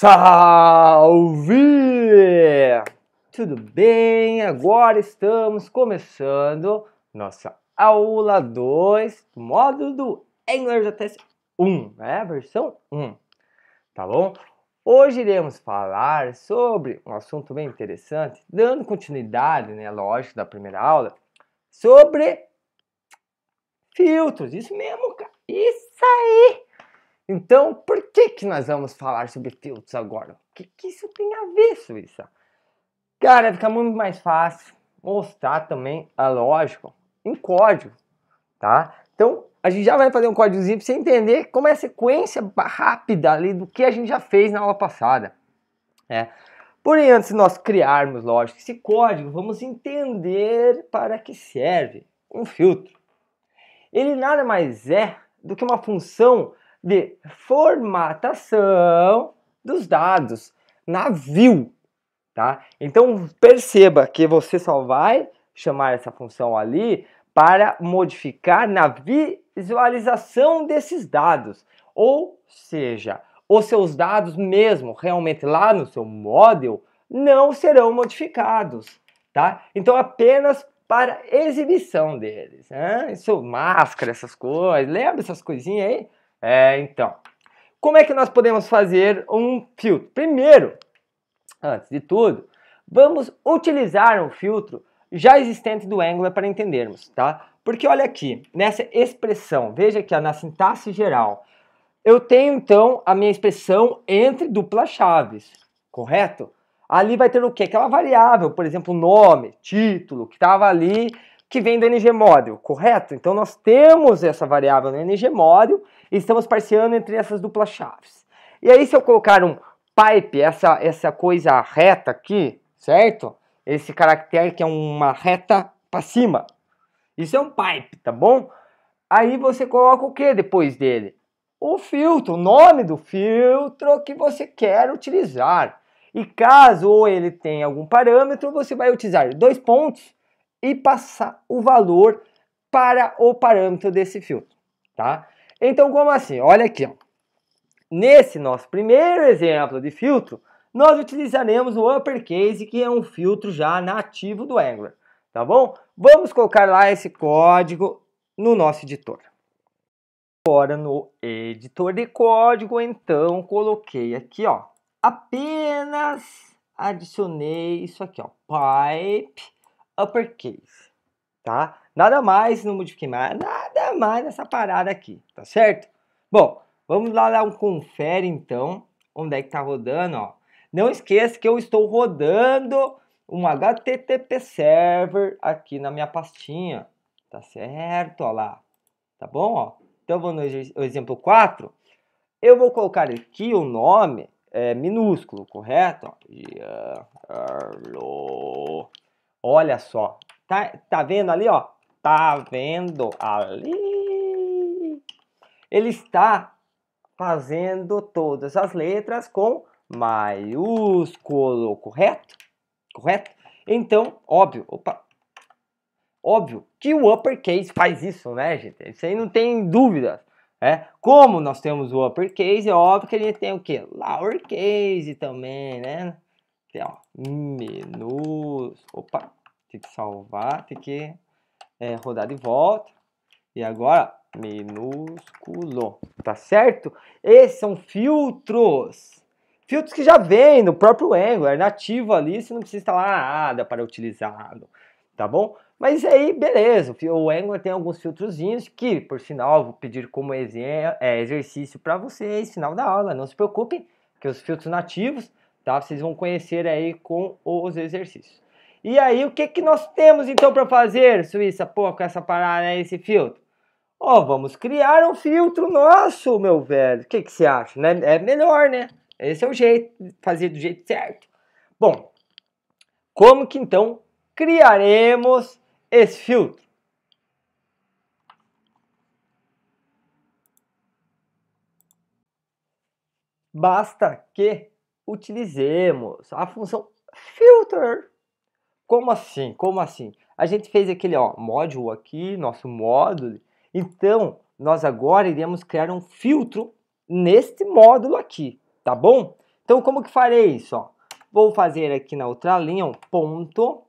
Salve! Tudo bem? Agora estamos começando nossa aula 2 módulo do English ATS 1, né? Versão 1, tá bom? Hoje iremos falar sobre um assunto bem interessante, dando continuidade, né, lógico, da primeira aula, sobre filtros. Isso mesmo, cara. Isso aí! Então, por que que nós vamos falar sobre filtros agora? O que, que isso tem a ver, Suíça? Cara, fica muito mais fácil mostrar também a ah, lógica em código, tá? Então, a gente já vai fazer um códigozinho para você entender como é a sequência rápida ali do que a gente já fez na aula passada. É. Porém, antes de nós criarmos, lógico, esse código, vamos entender para que serve um filtro. Ele nada mais é do que uma função de formatação dos dados na view, tá? Então perceba que você só vai chamar essa função ali para modificar na visualização desses dados, ou seja, os seus dados mesmo realmente lá no seu model não serão modificados, tá? Então apenas para exibição deles, né? Isso máscara, essas coisas, lembra essas coisinhas aí? É, então, como é que nós podemos fazer um filtro? Primeiro, antes de tudo, vamos utilizar um filtro já existente do Angular para entendermos, tá? Porque olha aqui, nessa expressão, veja aqui ó, na sintaxe geral, eu tenho então a minha expressão entre duplas chaves, correto? Ali vai ter o que? Aquela variável, por exemplo, nome, título, que estava ali que vem do NGMódulo, correto? Então nós temos essa variável no NGMódulo e estamos parciando entre essas duplas chaves. E aí se eu colocar um pipe, essa, essa coisa reta aqui, certo? Esse caractere que é uma reta para cima. Isso é um pipe, tá bom? Aí você coloca o que depois dele? O filtro, o nome do filtro que você quer utilizar. E caso ele tenha algum parâmetro, você vai utilizar dois pontos e passar o valor para o parâmetro desse filtro, tá? Então, como assim? Olha aqui, ó. Nesse nosso primeiro exemplo de filtro, nós utilizaremos o uppercase, que é um filtro já nativo do Angular, tá bom? Vamos colocar lá esse código no nosso editor. Agora no editor de código, então, coloquei aqui, ó, apenas adicionei isso aqui, ó, pipe uppercase, tá? Nada mais não modifiquei mais, nada mais nessa parada aqui, tá certo? Bom, vamos lá dar um confere então, onde é que tá rodando, ó. Não esqueça que eu estou rodando um HTTP server aqui na minha pastinha, tá certo? Ó lá, tá bom? Ó. Então vou no exemplo 4, eu vou colocar aqui o nome é, minúsculo, correto? Giancarlo. Olha só. Tá, tá vendo ali, ó? Tá vendo ali? Ele está fazendo todas as letras com maiúsculo, correto? Correto? Então, óbvio, opa, óbvio que o uppercase faz isso, né, gente? Isso aí não tem dúvida. É, né? como nós temos o uppercase, é óbvio que a gente tem o que? Lowercase também, né? Tem, ó, menos. Opa, tem que salvar, tem que é, rodar de volta. E agora, minúsculo. Tá certo? Esses são filtros. Filtros que já vem no próprio Angular, é nativo ali, você não precisa instalar nada para utilizá-lo, tá bom? Mas aí, beleza, o Angular tem alguns filtrozinhos que, por sinal, vou pedir como é, exercício para vocês, final da aula, não se preocupem, que os filtros nativos tá? Vocês vão conhecer aí com os exercícios. E aí, o que, que nós temos então para fazer, Suíça, pô, com essa parada aí, esse filtro? Ó, oh, vamos criar um filtro nosso, meu velho. O que, que você acha? Né? É melhor, né? Esse é o jeito, fazer do jeito certo. Bom, como que então criaremos esse filtro? Basta que utilizemos a função filter. Como assim? Como assim? A gente fez aquele ó, módulo aqui, nosso módulo. Então, nós agora iremos criar um filtro neste módulo aqui, tá bom? Então, como que farei isso? Ó? Vou fazer aqui na outra linha um ponto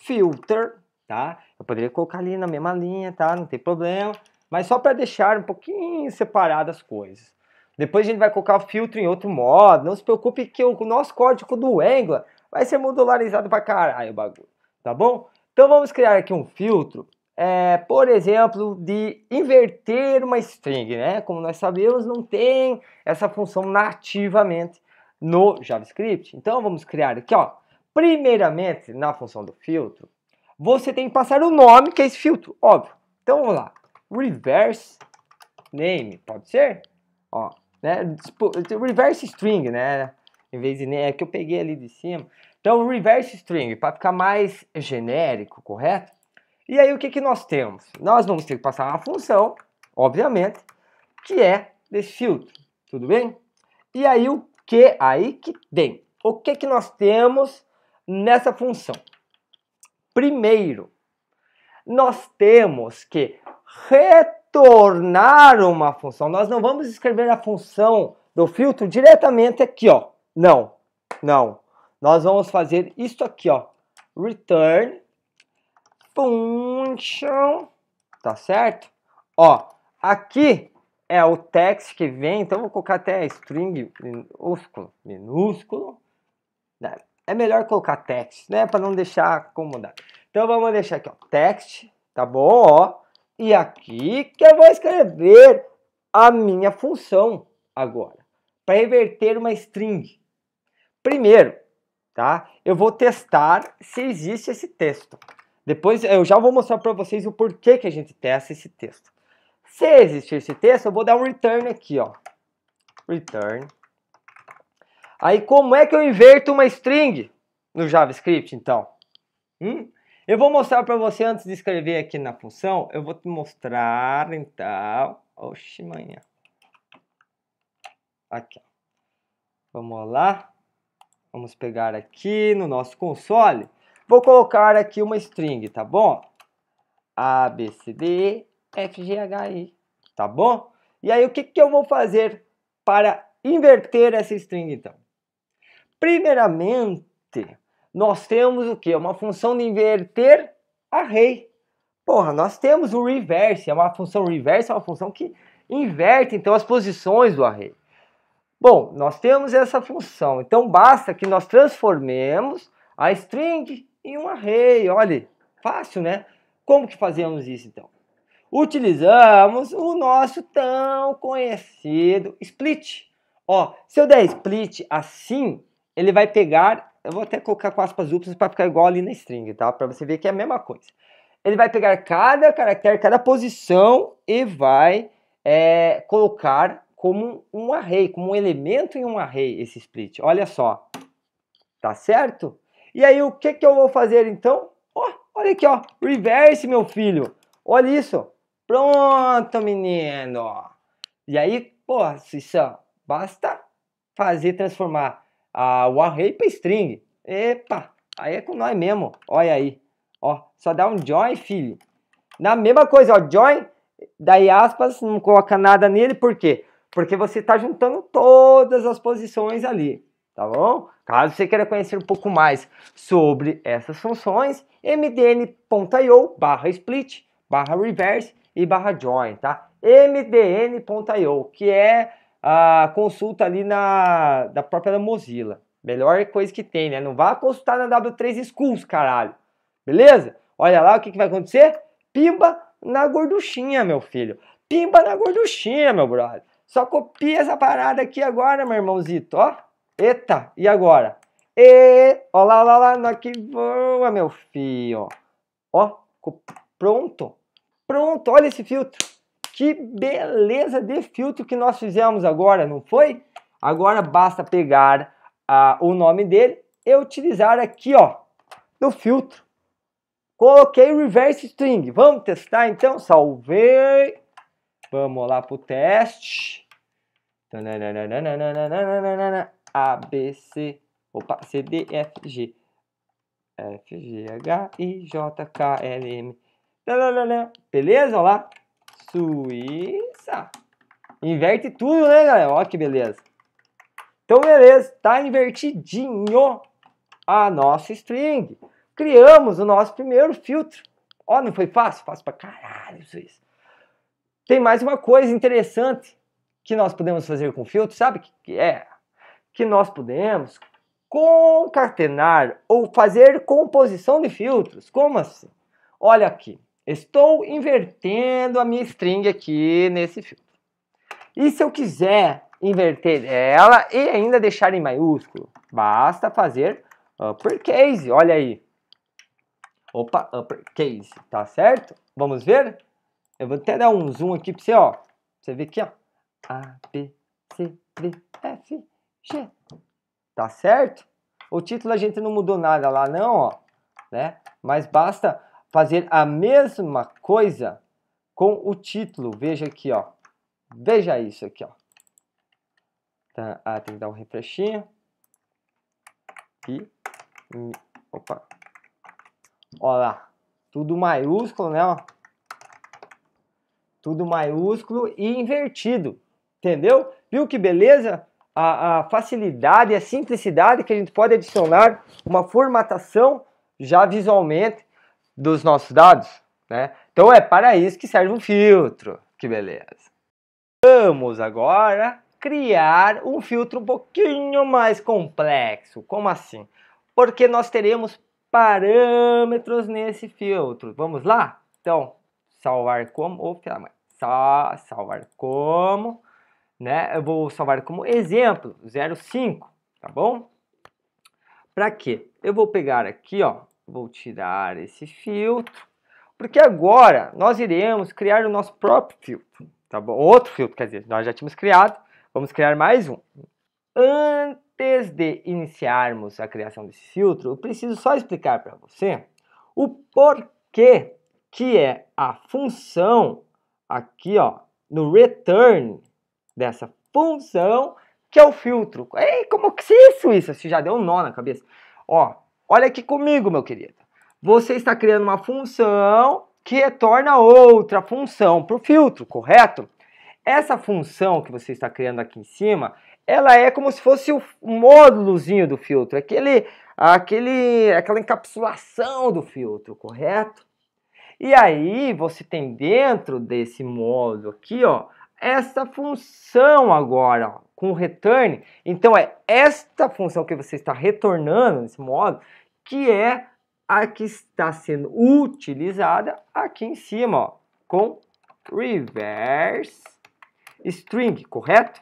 filter, tá? Eu poderia colocar ali na mesma linha, tá? Não tem problema. Mas só para deixar um pouquinho separadas as coisas. Depois a gente vai colocar o filtro em outro modo. Não se preocupe que o nosso código do Angular vai ser modularizado pra caralho o bagulho, tá bom? Então vamos criar aqui um filtro, é, por exemplo, de inverter uma string, né? Como nós sabemos, não tem essa função nativamente no JavaScript. Então vamos criar aqui, ó. Primeiramente, na função do filtro, você tem que passar o nome que é esse filtro, óbvio. Então vamos lá, reverse name, pode ser? Ó, né? Tipo, reverse string, né? Em vez de né, que eu peguei ali de cima. Então, reverse string, para ficar mais genérico, correto? E aí, o que, que nós temos? Nós vamos ter que passar uma função, obviamente, que é desse filtro, tudo bem? E aí, o que? Aí que vem. O que, que nós temos nessa função? Primeiro, nós temos que retornar tornar uma função. Nós não vamos escrever a função do filtro diretamente aqui, ó. Não, não. Nós vamos fazer isto aqui, ó. Return function, tá certo? Ó, aqui é o text que vem, então vou colocar até string minúsculo, minúsculo. Né? É melhor colocar text, né, para não deixar acomodar. Então vamos deixar aqui, ó, text, tá bom, ó. E aqui que eu vou escrever a minha função agora, para inverter uma string. Primeiro, tá? Eu vou testar se existe esse texto. Depois eu já vou mostrar para vocês o porquê que a gente testa esse texto. Se existir esse texto, eu vou dar um return aqui, ó. Return. Aí como é que eu inverto uma string no JavaScript, então? Hum? Eu vou mostrar para você antes de escrever aqui na função, eu vou te mostrar então. Oxe, manhã. Aqui. Vamos lá. Vamos pegar aqui no nosso console. Vou colocar aqui uma string, tá bom? A, B, C, D, F, G, H, I. Tá bom? E aí, o que, que eu vou fazer para inverter essa string, então? Primeiramente, nós temos o que? Uma função de inverter array. Porra, nós temos o reverse, é uma função reverse, é uma função que inverte então as posições do array. Bom, nós temos essa função, então basta que nós transformemos a string em um array. Olha, fácil, né? Como que fazemos isso então? Utilizamos o nosso tão conhecido split. Ó, se eu der split assim, ele vai pegar eu vou até colocar com aspas duplas para ficar igual ali na string, tá? Para você ver que é a mesma coisa. Ele vai pegar cada caractere, cada posição e vai é, colocar como um array, como um elemento em um array esse split. Olha só, tá certo? E aí o que, que eu vou fazer então? Oh, olha aqui, ó, reverse meu filho. Olha isso. Pronto, menino. E aí, pô, Cissão, basta fazer transformar a, ah, o array para string. Epa, aí é com nós mesmo. Olha aí. Ó, só dá um join, filho. Na mesma coisa, ó, join, daí aspas, não coloca nada nele, por quê? Porque você está juntando todas as posições ali, tá bom? Caso você queira conhecer um pouco mais sobre essas funções, mdn.io barra split, barra reverse e barra join, tá? mdn.io, que é a consulta ali na, da própria Mozilla. Melhor coisa que tem, né? Não vá consultar na W3 Schools, caralho. Beleza? Olha lá o que, que vai acontecer. Pimba na gorduchinha, meu filho. Pimba na gorduchinha, meu brother. Só copia essa parada aqui agora, meu irmãozito, ó. Eita, e agora? E, ó lá, lá, lá, que voa, meu filho. Ó, pronto. Pronto, olha esse filtro. Que beleza de filtro que nós fizemos agora, não foi? Agora basta pegar a, o nome dele e utilizar aqui ó, no filtro. Coloquei reverse string. Vamos testar então? Salvei. Vamos lá para o teste. A, B, C, opa, C, D, F, G. F, G, H, I, J, K, L, M. Beleza? Olha lá. Suíça. Inverte tudo, né, galera? Olha que beleza. Então, beleza, tá invertidinho a nossa string. Criamos o nosso primeiro filtro. Ó, não foi fácil? Fácil pra caralho isso. Tem mais uma coisa interessante que nós podemos fazer com filtro, sabe? Que é que nós podemos concatenar ou fazer composição de filtros. Como assim? Olha aqui, estou invertendo a minha string aqui nesse filtro. E se eu quiser inverter ela e ainda deixar em maiúsculo. Basta fazer ah, uppercase, olha aí. Opa, uppercase, tá certo? Vamos ver? Eu vou até dar um zoom aqui pra você, ó. você ver aqui, ó. A, B, C, D, F, G. Tá certo? O título a gente não mudou nada lá não, ó. Né? Mas basta fazer a mesma coisa com o título. Veja aqui, ó. Veja isso aqui, ó. Tá, ah, tem que dar um refreshinho. E, hum, opa. Olha lá, tudo maiúsculo, né? Ó. Tudo maiúsculo e invertido, entendeu? Viu que beleza? A, a facilidade e a simplicidade que a gente pode adicionar uma formatação já visualmente dos nossos dados, né? Então é para isso que serve um filtro. Que beleza. Vamos agora criar um filtro um pouquinho mais complexo. Como assim? Porque nós teremos parâmetros nesse filtro. Vamos lá? Então, salvar como. Opa, mas, sa, salvar como. Né? Eu vou salvar como exemplo 05, tá bom? Para quê? Eu vou pegar aqui, ó, vou tirar esse filtro, porque agora nós iremos criar o nosso próprio filtro, tá bom? Outro filtro, quer dizer, nós já tínhamos criado, Vamos criar mais um. Antes de iniciarmos a criação desse filtro, eu preciso só explicar para você o porquê que é a função aqui, ó, no return dessa função que é o filtro. Ei, como que é isso isso? Você já deu um nó na cabeça. Ó, olha aqui comigo, meu querido. Você está criando uma função que retorna outra função para o filtro, correto? Essa função que você está criando aqui em cima, ela é como se fosse o módulozinho do filtro, aquele, aquele, aquela encapsulação do filtro, correto? E aí você tem dentro desse módulo aqui, ó, essa função agora, ó, com return. Então é esta função que você está retornando nesse módulo que é a que está sendo utilizada aqui em cima, ó, com reverse string, correto?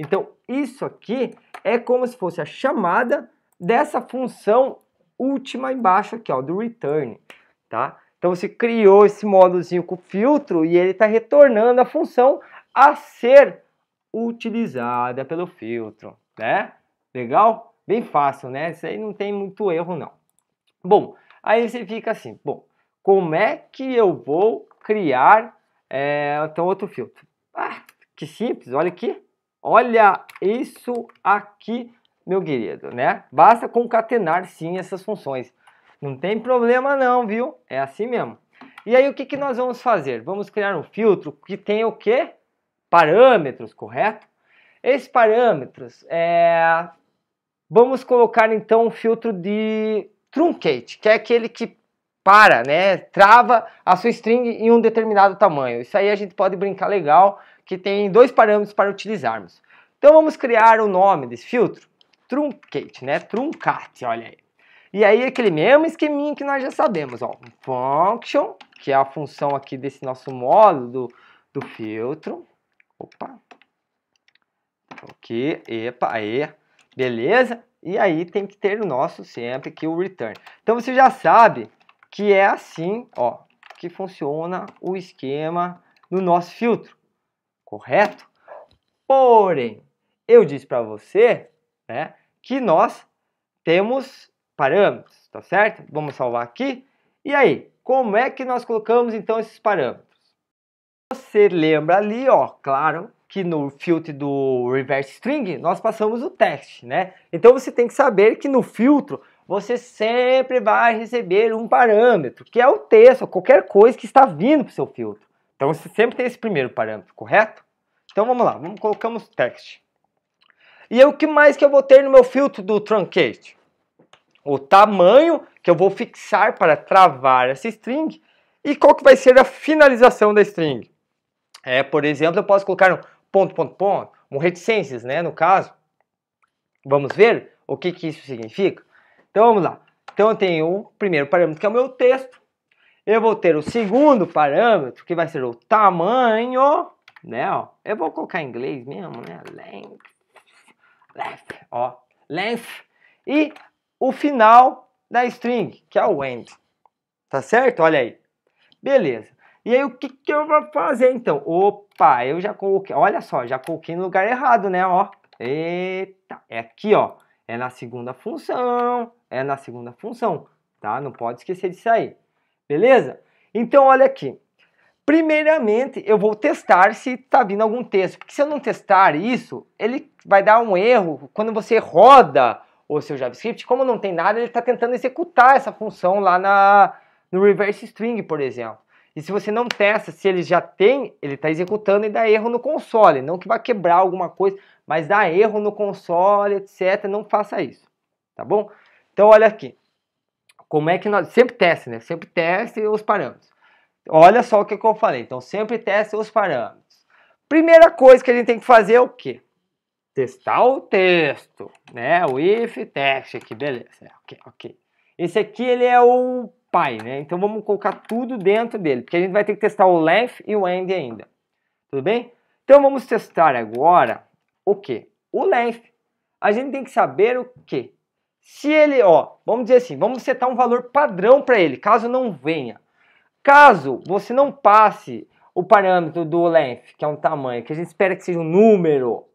Então, isso aqui é como se fosse a chamada dessa função última embaixo aqui, ó, do return, tá? Então, você criou esse módulozinho com filtro e ele está retornando a função a ser utilizada pelo filtro, né? Legal? Bem fácil, né? Isso aí não tem muito erro, não. Bom, aí você fica assim, bom, como é que eu vou criar é, então outro filtro? Ah, que simples, olha aqui. Olha isso aqui, meu querido, né? Basta concatenar sim essas funções. Não tem problema não, viu? É assim mesmo. E aí o que, que nós vamos fazer? Vamos criar um filtro que tem o quê? Parâmetros, correto? Esses parâmetros, é... vamos colocar então um filtro de truncate, que é aquele que para, né? Trava a sua string em um determinado tamanho. Isso aí a gente pode brincar legal que tem dois parâmetros para utilizarmos. Então vamos criar o nome desse filtro, truncate, né? Truncate, olha aí. E aí aquele mesmo esqueminha que nós já sabemos, ó, function, que é a função aqui desse nosso módulo do, do filtro. Opa. Ok, epa, aí. Beleza? E aí tem que ter o nosso sempre aqui o return. Então você já sabe que é assim, ó, que funciona o esquema do nosso filtro correto? Porém, eu disse para você né, que nós temos parâmetros, tá certo? Vamos salvar aqui. E aí, como é que nós colocamos então esses parâmetros? Você lembra ali, ó, claro, que no filtro do reverse string nós passamos o teste, né? Então você tem que saber que no filtro você sempre vai receber um parâmetro, que é o texto, qualquer coisa que está vindo para o seu filtro. Então você sempre tem esse primeiro parâmetro, correto? Então vamos lá, vamos colocamos text. E o que mais que eu vou ter no meu filtro do truncate? O tamanho que eu vou fixar para travar essa string e qual que vai ser a finalização da string. É, por exemplo, eu posso colocar um ponto, ponto, ponto, um reticências, né, no caso. Vamos ver o que, que isso significa? Então vamos lá. Então eu tenho o primeiro parâmetro que é o meu texto, eu vou ter o segundo parâmetro, que vai ser o tamanho, né? Ó, eu vou colocar em inglês mesmo, né? Length, length, ó, length, e o final da string, que é o end. Tá certo? Olha aí. Beleza. E aí, o que, que eu vou fazer, então? Opa, eu já coloquei, olha só, já coloquei no lugar errado, né? Ó, eita, é aqui, ó. É na segunda função, é na segunda função, tá? Não pode esquecer disso aí. Beleza? Então olha aqui. Primeiramente, eu vou testar se está vindo algum texto, porque se eu não testar isso, ele vai dar um erro quando você roda o seu JavaScript. Como não tem nada, ele está tentando executar essa função lá na, no reverse string, por exemplo. E se você não testa se ele já tem, ele está executando e dá erro no console. Não que vá quebrar alguma coisa, mas dá erro no console, etc. Não faça isso, tá bom? Então olha aqui como é que nós. Sempre teste, né? Sempre teste os parâmetros. Olha só o que, que eu falei. Então, sempre teste os parâmetros. Primeira coisa que a gente tem que fazer é o quê? Testar o texto, né? O if text aqui, beleza. É, ok, ok. Esse aqui ele é o pai, né? Então vamos colocar tudo dentro dele, porque a gente vai ter que testar o length e o end ainda. Tudo bem? Então vamos testar agora o que? O length. A gente tem que saber o que? Se ele, ó, vamos dizer assim, vamos setar um valor padrão para ele, caso não venha. Caso você não passe o parâmetro do length, que é um tamanho, que a gente espera que seja um número.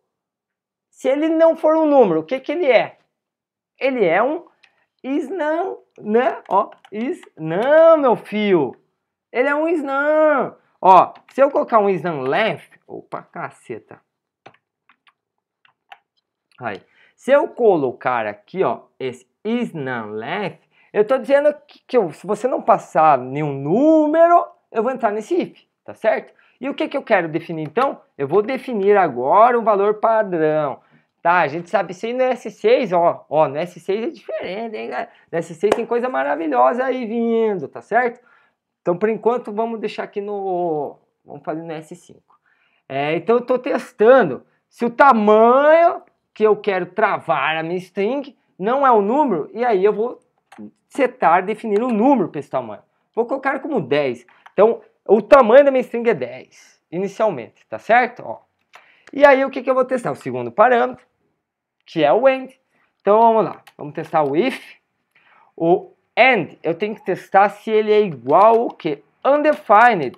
Se ele não for um número, o que, que ele é? Ele é um não né? Ó, não meu fio. Ele é um não Ó, se eu colocar um não length, opa, caceta. Aí. Se eu colocar aqui, ó, esse is none left, eu estou dizendo que, que eu, se você não passar nenhum número, eu vou entrar nesse if, tá certo? E o que, que eu quero definir então? Eu vou definir agora um valor padrão. Tá, a gente sabe se aí no S6, ó. Ó, no S6 é diferente, hein, galera? No S6 tem coisa maravilhosa aí vindo, tá certo? Então, por enquanto, vamos deixar aqui no... Vamos fazer no S5. É, então, eu estou testando se o tamanho que eu quero travar a minha string, não é o número, e aí eu vou setar, definir um número para esse tamanho. Vou colocar como 10. Então, o tamanho da minha string é 10, inicialmente, tá certo? Ó. E aí, o que, que eu vou testar? O segundo parâmetro, que é o end. Então, vamos lá. Vamos testar o if. O end, eu tenho que testar se ele é igual o que? Undefined,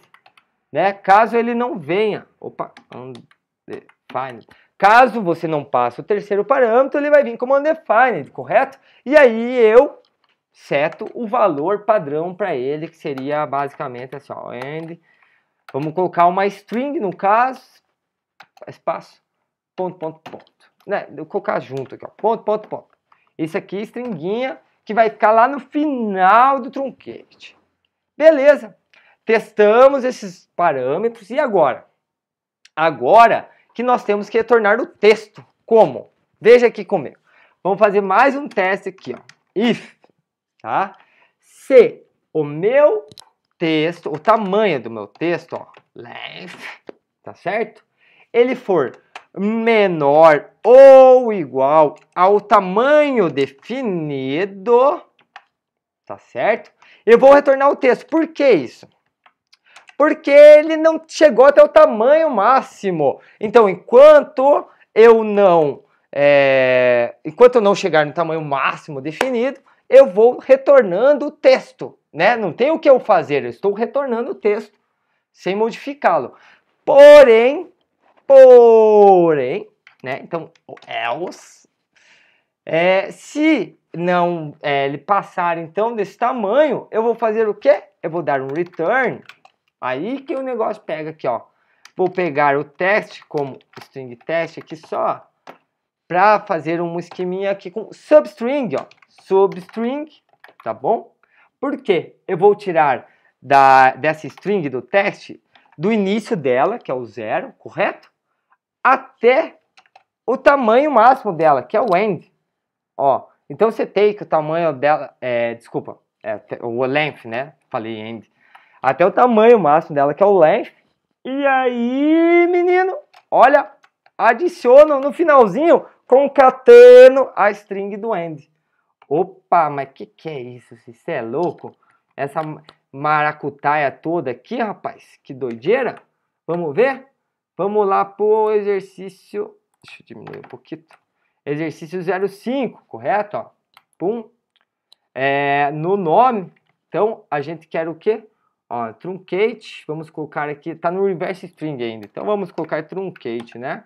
né? Caso ele não venha. Opa, undefined. Caso você não passe o terceiro parâmetro, ele vai vir como undefined, correto? E aí eu seto o valor padrão para ele, que seria basicamente assim, ó, and, vamos colocar uma string no caso, espaço, ponto, ponto, ponto. Né? Eu vou colocar junto aqui, ó, ponto, ponto, ponto. Esse aqui, stringuinha, que vai ficar lá no final do trunquete. Beleza, testamos esses parâmetros e agora? Agora que nós temos que retornar o texto. Como? Veja aqui comigo. Vamos fazer mais um teste aqui, ó. If, tá? Se o meu texto, o tamanho do meu texto, ó, length, tá certo? Ele for menor ou igual ao tamanho definido, tá certo? Eu vou retornar o texto. Por que isso? porque ele não chegou até o tamanho máximo. Então, enquanto eu não é, enquanto eu não chegar no tamanho máximo definido, eu vou retornando o texto, né? Não tem o que eu fazer, eu estou retornando o texto sem modificá-lo. Porém, porém, né? Então, else, é, se não é, ele passar então desse tamanho, eu vou fazer o quê? Eu vou dar um return Aí que o negócio pega aqui, ó. Vou pegar o teste como string test aqui só para fazer um esqueminha aqui com substring, ó. Substring, tá bom? Porque eu vou tirar da, dessa string do teste do início dela, que é o zero, correto? Até o tamanho máximo dela, que é o end. Ó, então você tem que o tamanho dela, é, desculpa, é, o length, né? Falei end até o tamanho máximo dela, que é o length E aí, menino, olha, adiciono no finalzinho, concatando a string do end. Opa, mas que que é isso? Você é louco? Essa maracutaia toda aqui, rapaz, que doideira. Vamos ver? Vamos lá pro exercício, deixa eu diminuir um pouquinho. Exercício 05, correto? Ó. Pum. É, no nome, então a gente quer o quê? Ó, truncate, vamos colocar aqui, tá no reverse string ainda, então vamos colocar truncate, né?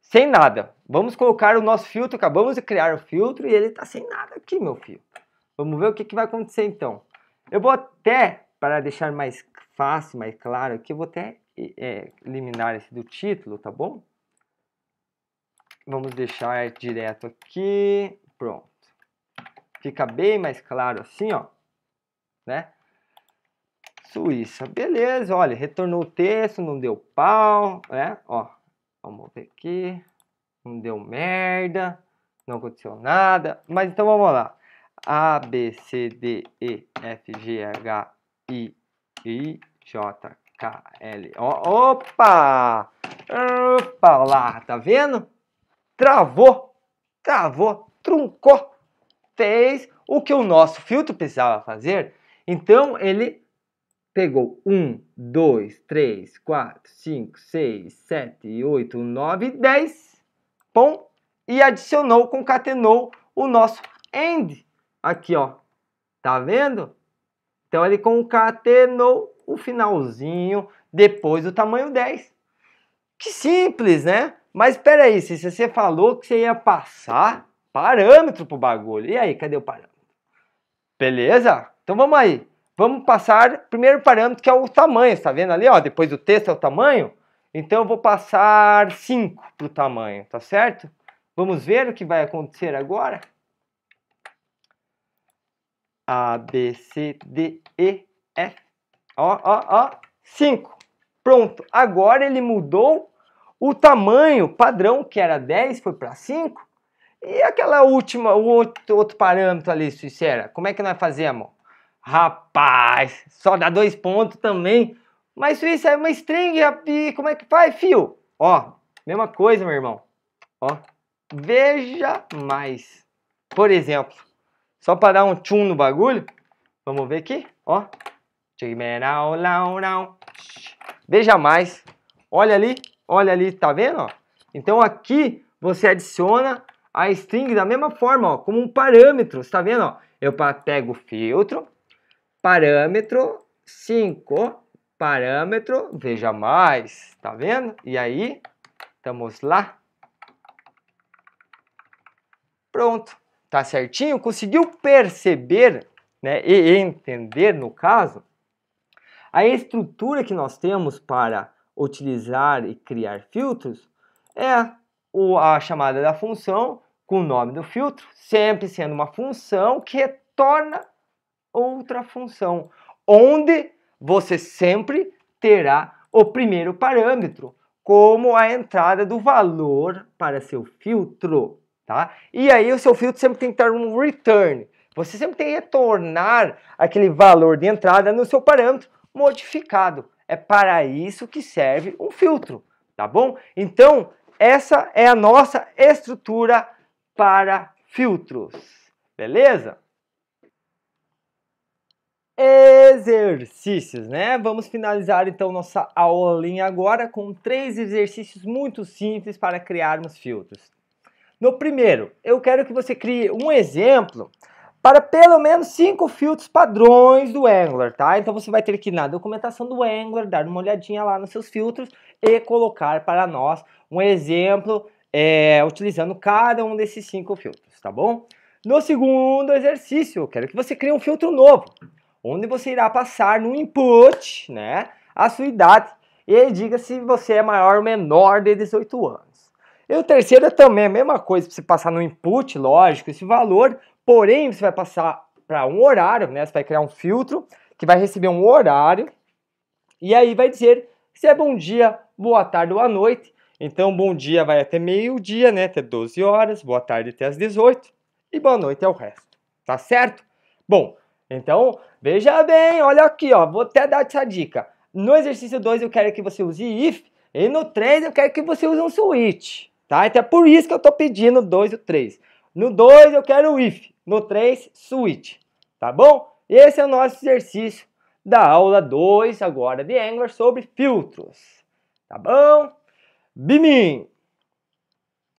Sem nada. Vamos colocar o nosso filtro, acabamos de criar o filtro e ele tá sem nada aqui, meu filho. Vamos ver o que, que vai acontecer então. Eu vou até, para deixar mais fácil, mais claro aqui, eu vou até é, eliminar esse do título, tá bom? Vamos deixar direto aqui, pronto. Fica bem mais claro assim, ó, né? Suíça. Beleza, olha, retornou o texto, não deu pau, né? Ó, vamos ver aqui. Não deu merda, não aconteceu nada. Mas então vamos lá. A, B, C, D, E, F, G, H, I, I, J, K, L. Ó, opa! Opa, lá, tá vendo? Travou, travou, truncou. Fez o que o nosso filtro precisava fazer. Então ele pegou 1, 2, 3, 4, 5, 6, 7, 8, 9, 10. Bom, e adicionou, concatenou o nosso end. Aqui, ó. Tá vendo? Então, ele concatenou o finalzinho depois do tamanho 10. Que simples, né? Mas espera aí, se você falou que você ia passar parâmetro pro bagulho. E aí, cadê o parâmetro? Beleza? Então vamos aí. Vamos passar primeiro parâmetro que é o tamanho, está vendo ali? Ó, depois do texto é o tamanho. Então eu vou passar 5 para o tamanho, tá certo? Vamos ver o que vai acontecer agora. A, B, C, D, E, F. Ó, ó, ó. 5. Pronto. Agora ele mudou o tamanho padrão, que era 10, foi para 5. E aquela última, o outro, outro parâmetro ali, era. Como é que nós fazemos? Rapaz, só dá dois pontos também. Mas Suíça é uma string, como é que faz, fio? Ó, mesma coisa, meu irmão. Ó, veja mais. Por exemplo, só para dar um tchum no bagulho, vamos ver aqui, ó. Veja mais. Olha ali, olha ali, tá vendo? Ó? Então aqui você adiciona a string da mesma forma, ó, como um parâmetro, está vendo? Ó? Eu pego o filtro, parâmetro 5, parâmetro, veja mais, tá vendo? E aí, estamos lá. Pronto, tá certinho? Conseguiu perceber, né, e entender, no caso, a estrutura que nós temos para utilizar e criar filtros é a chamada da função com o nome do filtro, sempre sendo uma função que retorna outra função, onde você sempre terá o primeiro parâmetro, como a entrada do valor para seu filtro, tá? E aí o seu filtro sempre tem que ter um return. Você sempre tem que retornar aquele valor de entrada no seu parâmetro modificado. É para isso que serve um filtro, tá bom? Então, essa é a nossa estrutura para filtros, beleza? exercícios, né? Vamos finalizar então nossa aulinha agora com três exercícios muito simples para criarmos filtros. No primeiro, eu quero que você crie um exemplo para pelo menos cinco filtros padrões do Angular, tá? Então você vai ter que ir na documentação do Angular, dar uma olhadinha lá nos seus filtros e colocar para nós um exemplo é, utilizando cada um desses cinco filtros, tá bom? No segundo exercício, eu quero que você crie um filtro novo onde você irá passar no input, né, a sua idade e diga se você é maior ou menor de 18 anos. E o terceiro é também a mesma coisa para você passar no input, lógico, esse valor, porém você vai passar para um horário, né, você vai criar um filtro que vai receber um horário e aí vai dizer se é bom dia, boa tarde ou à noite. Então, bom dia vai até meio-dia, né? Até 12 horas, boa tarde até as 18 e boa noite é o resto, tá certo? Bom, então, veja bem, olha aqui, ó, vou até dar essa dica. No exercício 2 eu quero que você use if, e no 3 eu quero que você use um switch, tá? Então é por isso que eu tô pedindo 2 e 3. No 2 eu quero if, no 3 switch, tá bom? Esse é o nosso exercício da aula 2 agora de Angular sobre filtros, tá bom? Bimin!